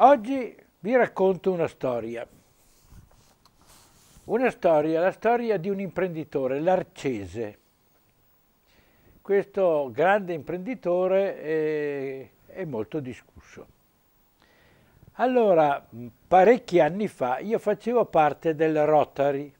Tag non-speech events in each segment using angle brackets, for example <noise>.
Oggi vi racconto una storia. Una storia, la storia di un imprenditore, l'Arcese. Questo grande imprenditore è, eh, è molto discusso. Allora, mm, parecchi anni fa io facevo parte del Rotary.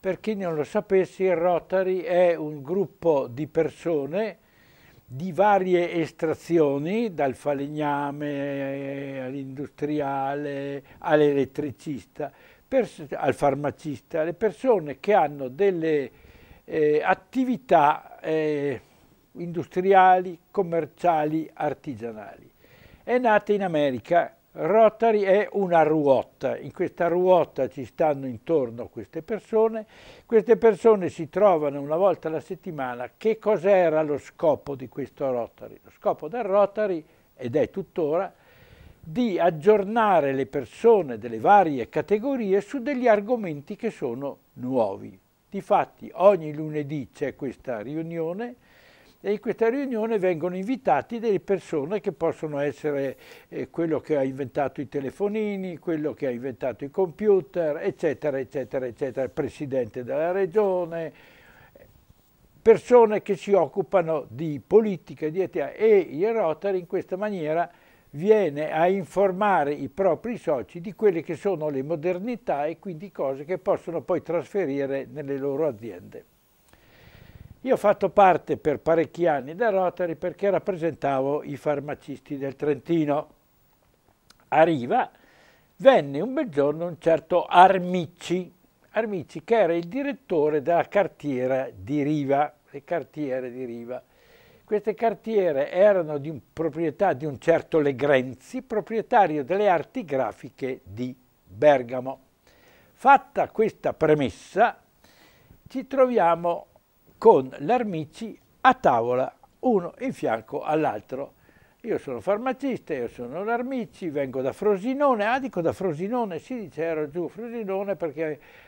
Per chi non lo sapesse, il Rotary è un gruppo di persone di varie estrazioni, dal falegname eh, all'industriale, all'elettricista, al farmacista, le persone che hanno delle eh, attività eh, industriali, commerciali, artigianali. È nata in America Rotary è una ruota, in questa ruota ci stanno intorno queste persone, queste persone si trovano una volta alla settimana, che cos'era lo scopo di questo Rotary? Lo scopo del Rotary, ed è tuttora, di aggiornare le persone delle varie categorie su degli argomenti che sono nuovi. Difatti ogni lunedì c'è questa riunione, e in questa riunione vengono invitati delle persone che possono essere eh, quello che ha inventato i telefonini, quello che ha inventato i computer, eccetera, eccetera, eccetera, il presidente della regione, persone che si occupano di politica, di etica e il Rotary in questa maniera viene a informare i propri soci di quelle che sono le modernità e quindi cose che possono poi trasferire nelle loro aziende. Io ho fatto parte per parecchi anni da Rotary perché rappresentavo i farmacisti del Trentino. A Riva venne un bel giorno un certo Armicci, Armicci che era il direttore della cartiera di Riva, le cartiere di Riva. Queste cartiere erano di proprietà di un certo Legrenzi, proprietario delle arti grafiche di Bergamo. Fatta questa premessa, ci troviamo con l'armici a tavola, uno in fianco all'altro. Io sono farmacista, io sono l'armici, vengo da Frosinone, ah dico da Frosinone, si dice ero giù Frosinone perché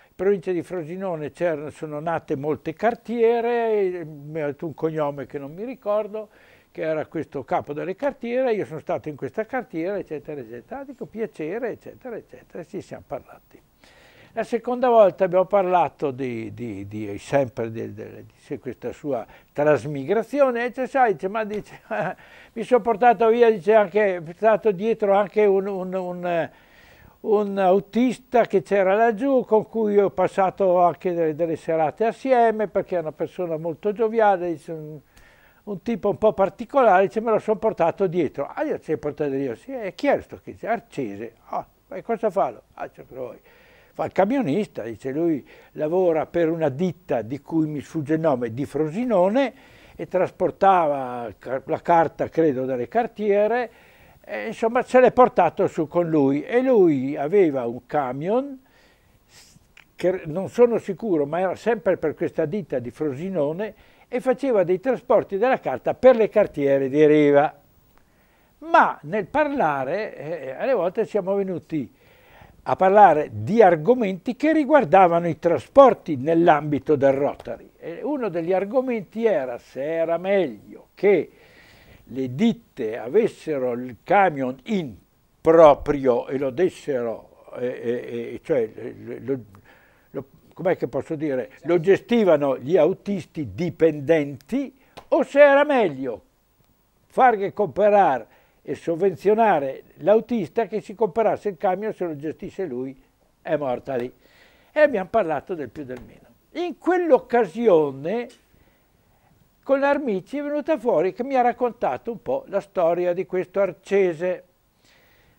in provincia di Frosinone sono nate molte cartiere, mi ha detto un cognome che non mi ricordo, che era questo capo delle cartiere, io sono stato in questa cartiera, eccetera, eccetera, ah, dico piacere, eccetera, eccetera, ci siamo parlati. La seconda volta abbiamo parlato di, di, di sempre di, questa sua trasmigrazione e sai, dice, ma dice, <laughs> mi sono portato via, dice, anche, portato dietro anche un, un, un un autista che c'era laggiù con cui ho passato anche delle, delle, serate assieme perché è una persona molto gioviale, un, un, tipo un po' particolare, dice me lo sono portato dietro. Ah, io ci ho portato io, sì, è chi dice, Arcese. Ah, e cosa fa? Ah, c'è per voi fa il camionista, dice lui lavora per una ditta di cui mi sfugge il nome, di Frosinone, e trasportava la carta, credo, dalle cartiere, e, insomma se l'è portato su con lui e lui aveva un camion che non sono sicuro, ma era sempre per questa ditta di Frosinone e faceva dei trasporti della carta per le cartiere di Riva. Ma nel parlare, eh, eh alle volte siamo venuti a parlare di argomenti che riguardavano i trasporti nell'ambito del Rotary. E uno degli argomenti era se era meglio che le ditte avessero il camion in proprio e lo dessero, eh, eh, cioè com'è che posso dire, lo gestivano gli autisti dipendenti o se era meglio fargli comprare e sovvenzionare l'autista che si comperasse il camion se lo gestisse lui è morta lì. E abbiamo parlato del più del meno. In quell'occasione con Armici è venuta fuori che mi ha raccontato un po' la storia di questo Arcese.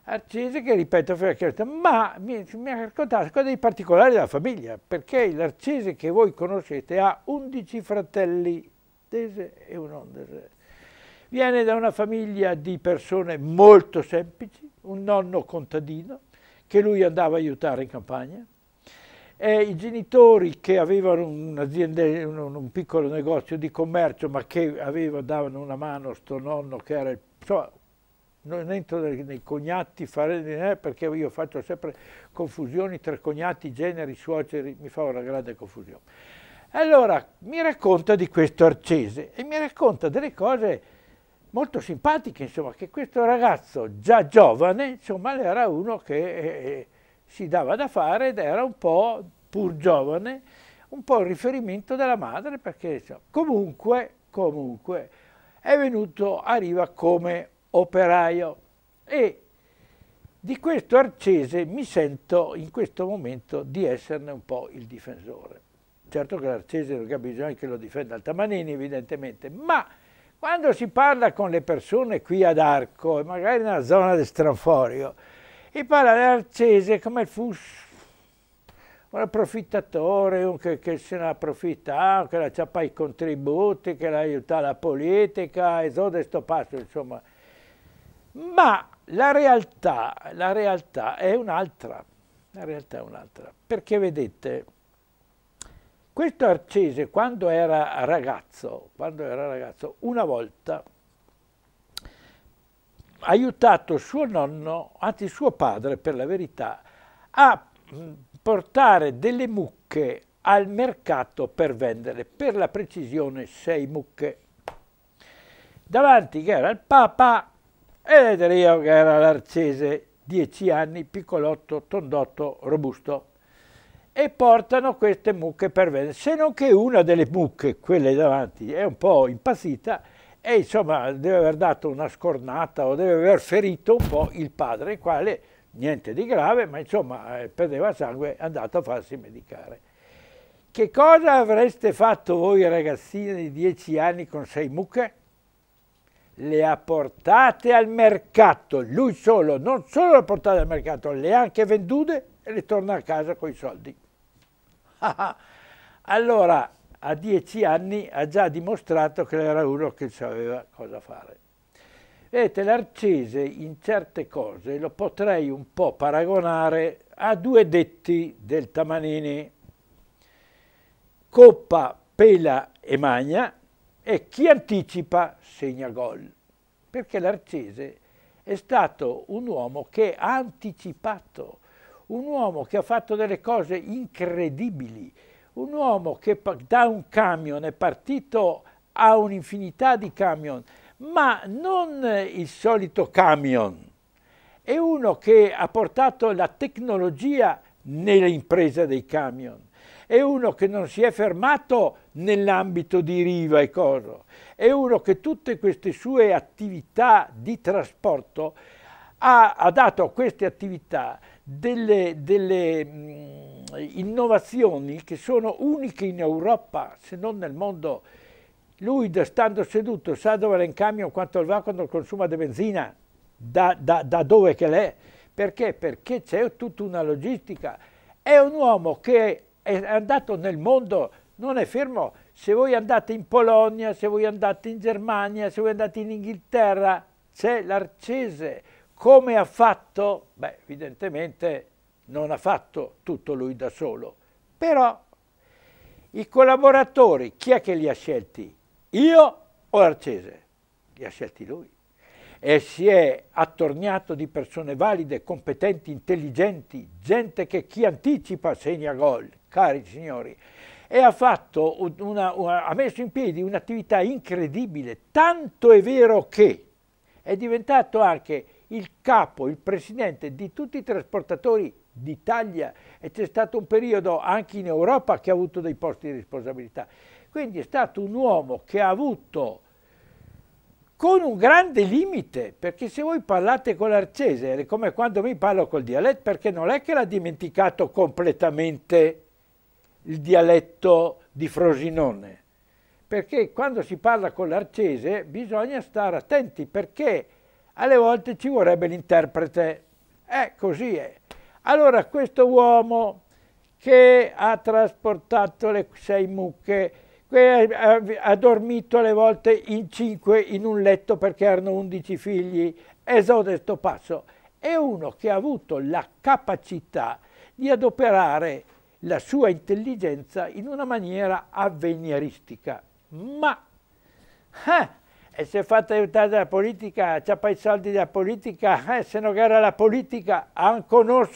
Arcese che ripeto, ma mi, mi ha raccontato cose di particolare della famiglia, perché l'Arcese che voi conoscete ha 11 fratelli, tese e un ondese Viene da una famiglia di persone molto semplici, un nonno contadino che lui andava a aiutare in campagna, e i genitori che avevano un, un piccolo negozio di commercio, ma che aveva, davano una mano a sto nonno che era il... Insomma, non entro nei cognati fare, eh, perché io faccio sempre confusioni tra cognati, generi, suoceri, mi fa una grande confusione. Allora mi racconta di questo Arcese e mi racconta delle cose molto simpatiche, insomma, che questo ragazzo già giovane, insomma, era uno che eh, eh, si dava da fare ed era un po', pur giovane, un po' il riferimento della madre, perché insomma, comunque, comunque, è venuto a Riva come operaio e di questo Arcese mi sento in questo momento di esserne un po' il difensore. Certo che l'Arcese non ha bisogno che lo difenda Altamanini, evidentemente, ma quando si parla con le persone qui ad Arco, magari nella zona del Stranforio, e parla dell'arcese come fosse un approfittatore, un che, che se ne approfitta, ah, che la ciappa i contributi, che l'aiuta la politica, e so di sto passo, insomma. Ma la realtà, la realtà è un'altra, la realtà è un'altra, perché vedete, questo Arcese, quando era ragazzo, quando era ragazzo una volta aiutato suo nonno, anzi suo padre per la verità, a portare delle mucche al mercato per vendere, per la precisione sei mucche. Davanti che era il Papa e ero io che era l'Arcese, dieci anni, piccolotto, tondotto, robusto e portano queste mucche per perverse, se non che una delle mucche, quelle davanti, è un po' impazzita e insomma deve aver dato una scornata o deve aver ferito un po' il padre, il quale niente di grave, ma insomma eh, perdeva sangue, è andato a farsi medicare. Che cosa avreste fatto voi ragazzini di 10 anni con sei mucche? Le ha portate al mercato, lui solo, non solo le ha portate al mercato, le ha anche vendute e ritorna a casa con i soldi. <laughs> allora, a dieci anni ha già dimostrato che era uno che sapeva cosa fare. Vedete, l'arcese in certe cose lo potrei un po' paragonare a due detti del Tamanini. Coppa, pela e magna e chi anticipa segna gol. Perché l'arcese è stato un uomo che ha anticipato un uomo che ha fatto delle cose incredibili, un uomo che da un camion è partito a un'infinità di camion, ma non il solito camion, è uno che ha portato la tecnologia nell'impresa dei camion, è uno che non si è fermato nell'ambito di riva e coro, è uno che tutte queste sue attività di trasporto ha, ha dato a queste attività delle, delle mh, mm, innovazioni che sono uniche in Europa, se non nel mondo. Lui, da, stando seduto, sa dove è in camion, quanto va, quando consuma di benzina, da, da, da dove che l'è. Perché? Perché c'è tutta una logistica. È un uomo che è andato nel mondo, non è fermo. Se voi andate in Polonia, se voi andate in Germania, se voi andate in Inghilterra, c'è l'arcese come ha fatto? Beh, evidentemente non ha fatto tutto lui da solo, però i collaboratori, chi è che li ha scelti? Io o Arcese? Li ha scelti lui. E si è attorniato di persone valide, competenti, intelligenti, gente che chi anticipa segna gol, cari signori. E ha, una, una, ha messo in piedi un'attività incredibile, tanto è vero che è diventato anche il capo, il presidente di tutti i trasportatori d'Italia e c'è stato un periodo anche in Europa che ha avuto dei posti di responsabilità. Quindi è stato un uomo che ha avuto con un grande limite, perché se voi parlate con l'arcese, è come quando mi parlo col dialetto, perché non è che l'ha dimenticato completamente il dialetto di Frosinone, perché quando si parla con l'arcese bisogna stare attenti, perché alle volte ci vorrebbe l'interprete, è così è. Allora questo uomo che ha trasportato le sei mucche, che ha, ha dormito alle volte in cinque in un letto perché erano undici figli, esode sto passo, è uno che ha avuto la capacità di adoperare la sua intelligenza in una maniera avveniristica. Ma eh, e si è aiutare dalla politica, ci ha pagato i soldi della politica, eh, se non era la politica, hanno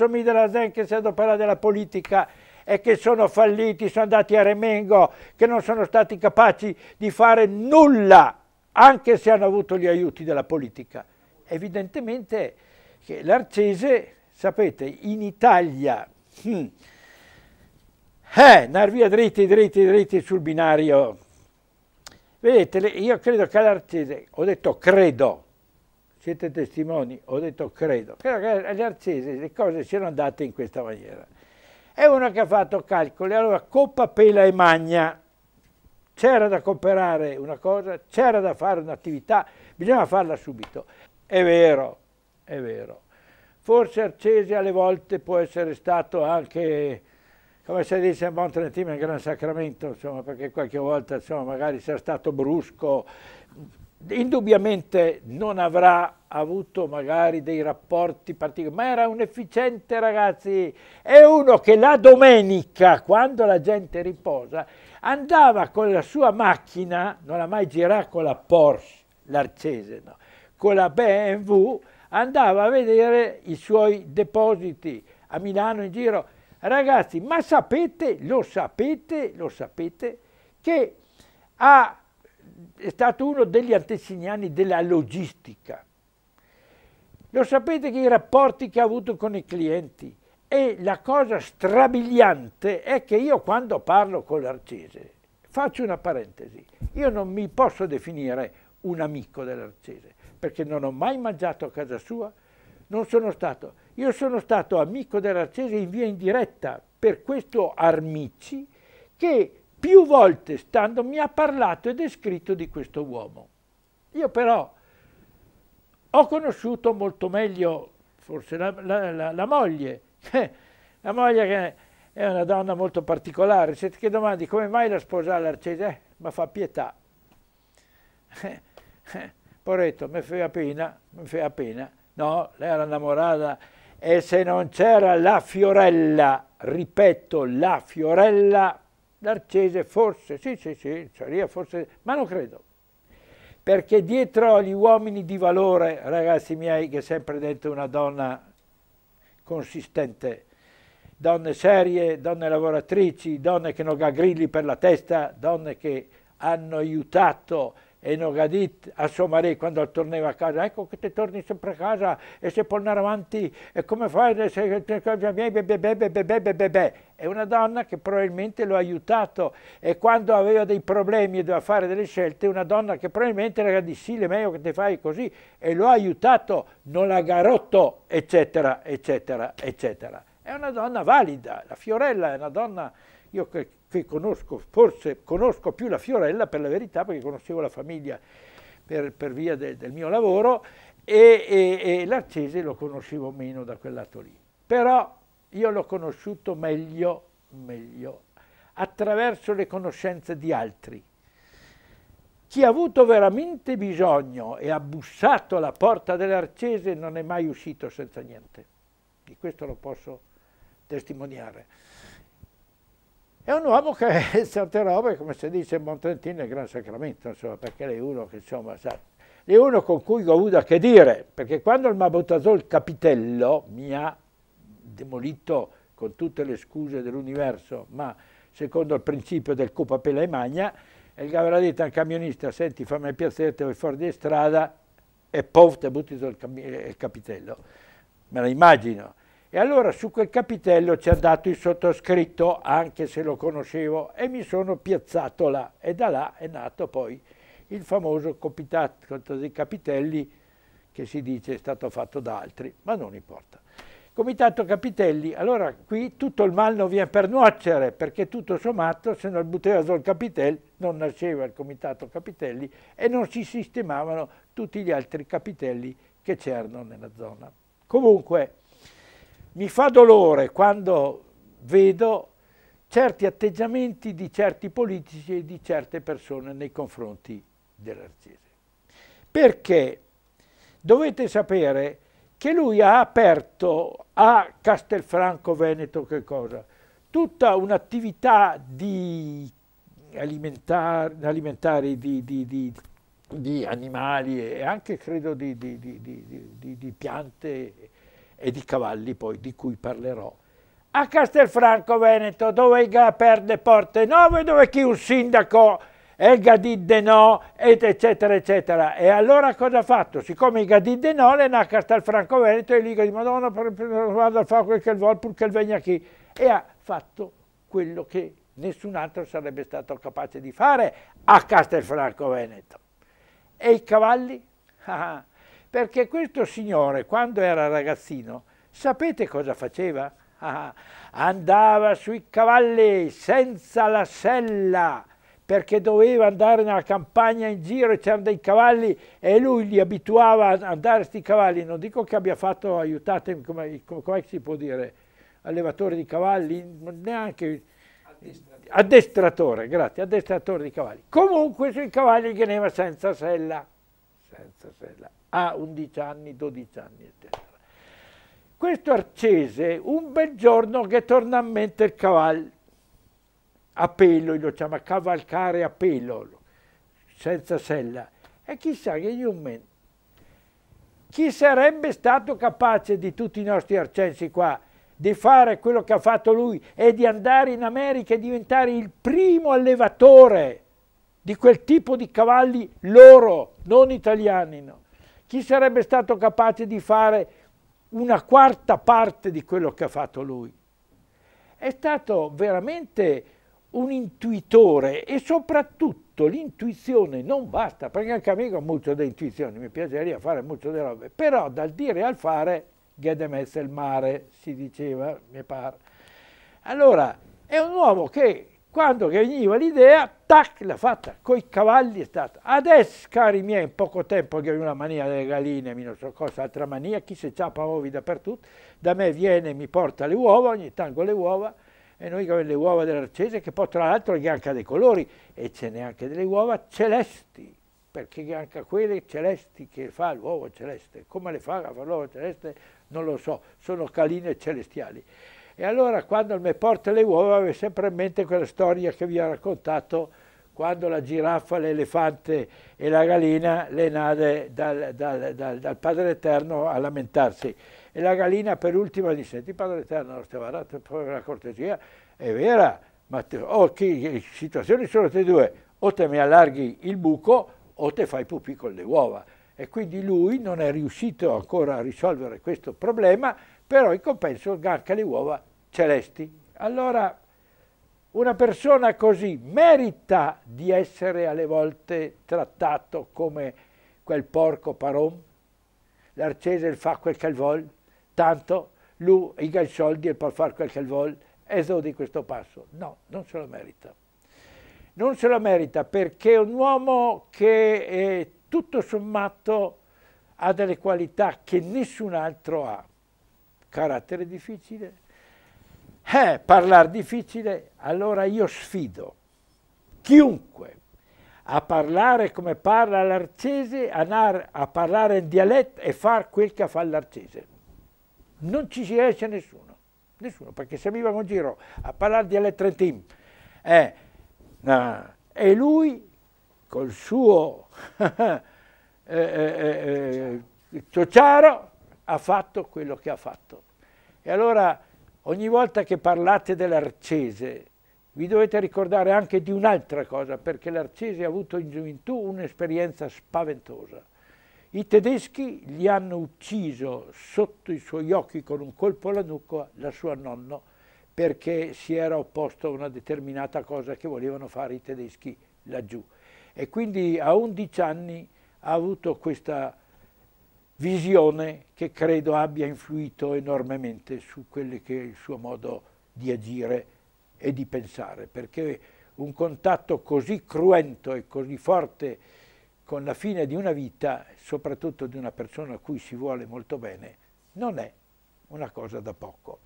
mi della Zen che si adopera della politica e che sono falliti, sono andati a Remengo, che non sono stati capaci di fare nulla, anche se hanno avuto gli aiuti della politica. Evidentemente che l'arcese, sapete, in Italia... Hmm, eh, andare via dritti, dritti, dritti sul binario Vedete, io credo che all'Arcese, ho detto credo, siete testimoni, ho detto credo, credo che agli Arcesi le cose siano andate in questa maniera. È uno che ha fatto calcoli, allora coppa, pela e magna, c'era da comprare una cosa, c'era da fare un'attività, bisognava farla subito. È vero, è vero. Forse Arcesi alle volte può essere stato anche come si dice a buon trentino, il gran sacramento, insomma, perché qualche volta insomma, magari sia stato brusco, indubbiamente non avrà avuto magari dei rapporti particolari, ma era un efficiente ragazzi, è uno che la domenica, quando la gente riposa, andava con la sua macchina, non ha mai girato con la Porsche, l'arcese, no? con la BMW, andava a vedere i suoi depositi a Milano in giro, Ragazzi, ma sapete, lo sapete, lo sapete, che ha, è stato uno degli artigiani della logistica. Lo sapete che i rapporti che ha avuto con i clienti e la cosa strabiliante è che io quando parlo con l'Arcese, faccio una parentesi, io non mi posso definire un amico dell'Arcese, perché non ho mai mangiato a casa sua, non sono stato io sono stato amico dell'Arcese in via indiretta per questo Armici che più volte stando mi ha parlato e descritto di questo uomo. Io però ho conosciuto molto meglio forse la, la, la, la moglie, <laughs> la moglie che è una donna molto particolare, se ti domandi come mai la sposa l'Arcese, eh, ma fa pietà. <laughs> Poretto, mi fa pena, mi fa pena. No, lei era innamorata e se non c'era la Fiorella, ripeto, la Fiorella, l'Arcese forse, sì, sì, sì, sarebbe forse, ma non credo. Perché dietro agli uomini di valore, ragazzi miei, che è sempre dentro una donna consistente, donne serie, donne lavoratrici, donne che non ha grilli per la testa, donne che hanno aiutato e Nogadit ha a suo marito quando tornava a casa, ecco che ti torni sempre a casa e se può andare avanti, e come fai se bebè, È una donna che probabilmente lo ha aiutato e quando aveva dei problemi e doveva fare delle scelte, una donna che probabilmente era di sì, è meglio che ti fai così e lo ha aiutato, non l'ha garotto, eccetera, eccetera, eccetera. È una donna valida, la Fiorella è una donna io che che conosco, forse conosco più la Fiorella per la verità perché conoscevo la famiglia per, per via de, del mio lavoro e, e, e l'Arcese lo conoscevo meno da quel lato lì. Però io l'ho conosciuto meglio, meglio, attraverso le conoscenze di altri. Chi ha avuto veramente bisogno e ha bussato alla porta dell'Arcese non è mai uscito senza niente. Di questo lo posso testimoniare. È un uomo che <laughs> certe robe, come si dice in Montrentino, è il gran sacramento, insomma, perché lei è uno che, insomma, sa, è uno con cui ho avuto a che dire, perché quando il Mabutazol Capitello mi ha demolito con tutte le scuse dell'universo, ma secondo il principio del Coppa pela e magna, e il gavera detto al camionista, senti fammi il piacere, te vai fuori di strada e pof, ti butti sul eh, il capitello. Me la immagino. E allora su quel capitello ci ha dato il sottoscritto, anche se lo conoscevo, e mi sono piazzato là. E da là è nato poi il famoso comitato dei capitelli che si dice è stato fatto da altri, ma non importa. Comitato Capitelli, allora qui tutto il mal non viene per nuocere, perché tutto sommato se non butteva sul capitello non nasceva il Comitato Capitelli e non si sistemavano tutti gli altri capitelli che c'erano nella zona. Comunque, mi fa dolore quando vedo certi atteggiamenti di certi politici e di certe persone nei confronti dell'Arcese. Perché dovete sapere che lui ha aperto a Castelfranco Veneto che cosa? Tutta un'attività di alimentare, alimentari di, di, di, di, animali e anche credo di, piante e di cavalli poi di cui parlerò. A Castelfranco Veneto, dove Ega perde porte 9, dove chi un sindaco Ega di Denò, eccetera, eccetera. E allora cosa ha fatto? Siccome Ega di No, le nacca a Castelfranco Veneto e lì dice, madonna, vado a fare quel che vuole, pur che venga qui. E ha fatto quello che nessun altro sarebbe stato capace di fare a Castelfranco Veneto. E i cavalli? <laughs> Ah, perché questo signore, quando era ragazzino, sapete cosa faceva? Ah, andava sui cavalli senza la sella, perché doveva andare nella campagna in giro e c'erano dei cavalli e lui li abituava ad andare sui cavalli. Non dico che abbia fatto, aiutatemi, come, come si può dire, allevatore di cavalli, neanche... Addestratore. addestratore, grazie, addestratore di cavalli. Comunque sui cavalli che va senza sella. Senza sella a 11 anni, 12 anni, eccetera. Questo arcese, un bel giorno che torna a mente il cavallo, a pelo, lo chiama cavalcare a pelo, senza sella. E chissà che io mente. Chi sarebbe stato capace di tutti i nostri arcensi qua di fare quello che ha fatto lui e di andare in America e diventare il primo allevatore di quel tipo di cavalli loro, non italiani, no? Chi sarebbe stato capace di fare una quarta parte di quello che ha fatto lui? È stato veramente un intuitore e soprattutto l'intuizione non basta, perché anche a me ho molto da intuizione, mi piacerebbe fare molto delle robe, però dal dire al fare, Gedemesse il mare, si diceva, mi pare. Allora, è un uomo che quando veniva l'idea, tac, l'ha fatta, coi cavalli è stata. Adesso, cari miei, in poco tempo che ho una mania delle galline, mi non so cosa, altra mania, chi se c'ha ovi dappertutto, da me viene e mi porta le uova, ogni tanto le uova, e noi abbiamo le uova dell'arcese, che poi tra l'altro che anche dei colori, e ce n'è anche delle uova celesti, perché anche quelle celesti che fa l'uovo celeste, come le fa a fare l'uovo celeste non lo so, sono caline celestiali. E allora quando mi porta le uova avevo sempre in mente quella storia che vi ho raccontato quando la giraffa, l'elefante e la gallina le nade dal, dal, dal, dal, Padre Eterno a lamentarsi. E la gallina per ultima disse, senti Padre Eterno, non stava dato la cortesia, è vera, ma te, oh, che situazioni sono te due, o te mi allarghi il buco o te fai pupì con le uova. E quindi lui non è riuscito ancora a risolvere questo problema, però in compenso garca le uova celesti. Allora una persona così merita di essere alle volte trattato come quel porco parom, L'arcese fa quel che vuol, tanto lui ha i soldi e può fare quel che vuol, esolo di questo passo. No, non se lo merita. Non se lo merita perché è un uomo che è, tutto sommato ha delle qualità che nessun altro ha carattere difficile, eh, parlare difficile, allora io sfido chiunque a parlare come parla l'arcese, a, a, parlare in dialetto e fare quel che fa l'arcese. Non ci si riesce nessuno, nessuno, perché se mi va in giro a parlare dialetto trentino, eh, no, e lui col suo <laughs> eh, eh, eh, eh ciociaro ha fatto quello che ha fatto. E allora ogni volta che parlate dell'Arcese vi dovete ricordare anche di un'altra cosa, perché l'Arcese ha avuto in gioventù un'esperienza spaventosa. I tedeschi gli hanno ucciso sotto i suoi occhi con un colpo alla nuca la sua nonno perché si era opposto a una determinata cosa che volevano fare i tedeschi laggiù. E quindi a 11 anni ha avuto questa visione che credo abbia influito enormemente su quello che è il suo modo di agire e di pensare, perché un contatto così cruento e così forte con la fine di una vita, soprattutto di una persona a cui si vuole molto bene, non è una cosa da poco.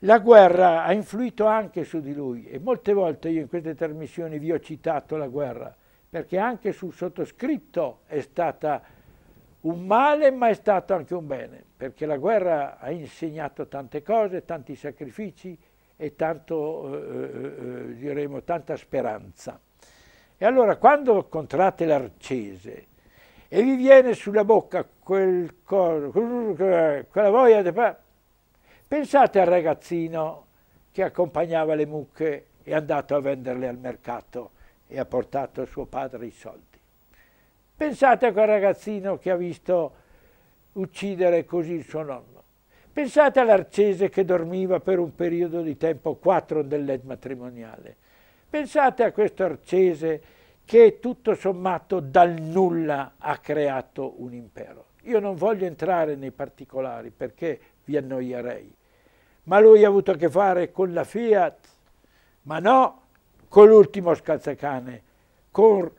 La guerra ha influito anche su di lui e molte volte io in queste trasmissioni vi ho citato la guerra, perché anche sul sottoscritto è stata un male ma è stato anche un bene, perché la guerra ha insegnato tante cose, tanti sacrifici e tanto, eh, eh, eh diremo, tanta speranza. E allora quando incontrate l'arcese e vi viene sulla bocca quel cor, quella voglia di fare, pensate al ragazzino che accompagnava le mucche e è andato a venderle al mercato e ha portato a suo padre i soldi. Pensate a quel ragazzino che ha visto uccidere così il suo nonno. Pensate all'arcese che dormiva per un periodo di tempo quattro del matrimoniale. Pensate a questo arcese che tutto sommato dal nulla ha creato un impero. Io non voglio entrare nei particolari perché vi annoierei, ma lui ha avuto a che fare con la Fiat, ma no con l'ultimo scalzacane, con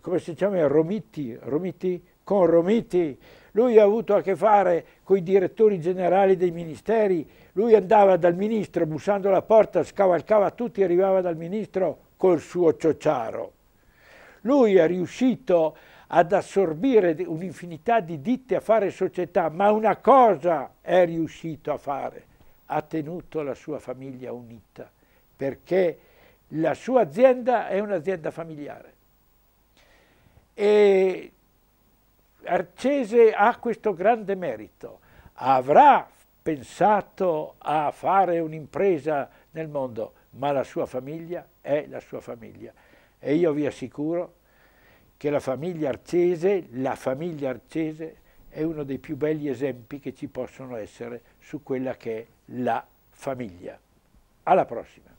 come si chiama, Romiti, Romiti, con Romiti. Lui ha avuto a che fare con i direttori generali dei ministeri, lui andava dal ministro bussando alla porta, scavalcava tutti e arrivava dal ministro col suo ciociaro. Lui è riuscito ad assorbire un'infinità di ditte a fare società, ma una cosa è riuscito a fare, ha tenuto la sua famiglia unita, perché la sua azienda è un'azienda familiare. E Arcese ha questo grande merito, avrà pensato a fare un'impresa nel mondo, ma la sua famiglia è la sua famiglia. E io vi assicuro che la famiglia arcese, la famiglia arcese è uno dei più belli esempi che ci possono essere su quella che è la famiglia. Alla prossima!